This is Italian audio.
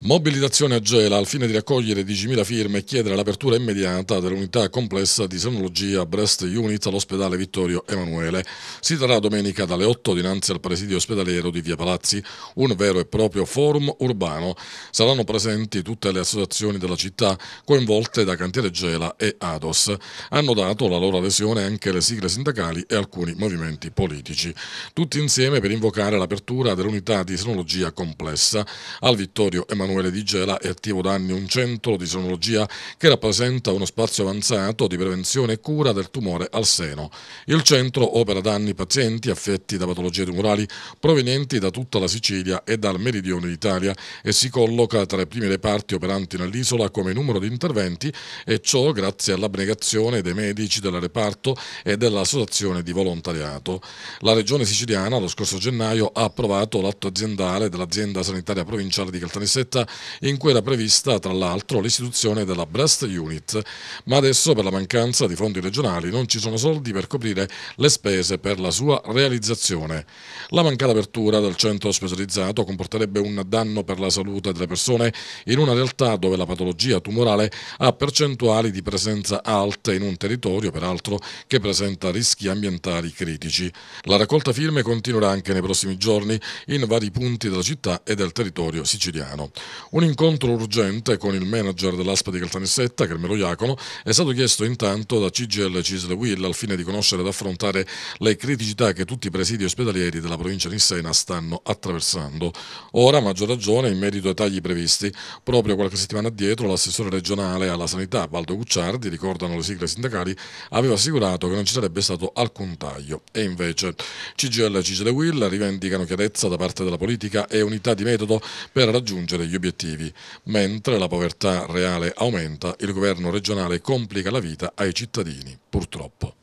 Mobilitazione a Gela al fine di raccogliere 10.000 firme e chiedere l'apertura immediata dell'unità complessa di senologia Breast Unit all'ospedale Vittorio Emanuele. Si terrà domenica dalle 8 dinanzi al presidio ospedaliero di Via Palazzi, un vero e proprio forum urbano. Saranno presenti tutte le associazioni della città coinvolte da Cantiere Gela e Ados. Hanno dato la loro adesione anche le sigle sindacali e alcuni movimenti politici. Tutti insieme per invocare l'apertura dell'unità di senologia complessa al Vittorio Emanuele Emanuele Di Gela è attivo da anni un centro di sonologia che rappresenta uno spazio avanzato di prevenzione e cura del tumore al seno. Il centro opera da anni pazienti affetti da patologie tumorali provenienti da tutta la Sicilia e dal meridione d'Italia e si colloca tra i primi reparti operanti nell'isola come numero di interventi e ciò grazie all'abnegazione dei medici del reparto e dell'associazione di volontariato. La regione siciliana lo scorso gennaio ha approvato l'atto aziendale dell'azienda sanitaria provinciale di Caltanissetta 1990 in cui era prevista tra l'altro l'istituzione della Breast Unit, ma adesso per la mancanza di fondi regionali non ci sono soldi per coprire le spese per la sua realizzazione. La mancata apertura del centro specializzato comporterebbe un danno per la salute delle persone in una realtà dove la patologia tumorale ha percentuali di presenza alte in un territorio peraltro che presenta rischi ambientali critici. La raccolta firme continuerà anche nei prossimi giorni in vari punti della città e del territorio siciliano. Un incontro urgente con il manager dell'ASPA di Caltanissetta, Carmelo Iacono, è stato chiesto intanto da CGL Cisle Will al fine di conoscere ed affrontare le criticità che tutti i presidi ospedalieri della provincia di Sena stanno attraversando. Ora, maggior ragione, in merito ai tagli previsti. Proprio qualche settimana addietro l'assessore regionale alla sanità, Valdo Gucciardi, ricordano le sigle sindacali, aveva assicurato che non ci sarebbe stato alcun taglio. E invece CGL Cisle Will rivendicano chiarezza da parte della politica e unità di metodo per raggiungere gli gli obiettivi. Mentre la povertà reale aumenta, il governo regionale complica la vita ai cittadini, purtroppo.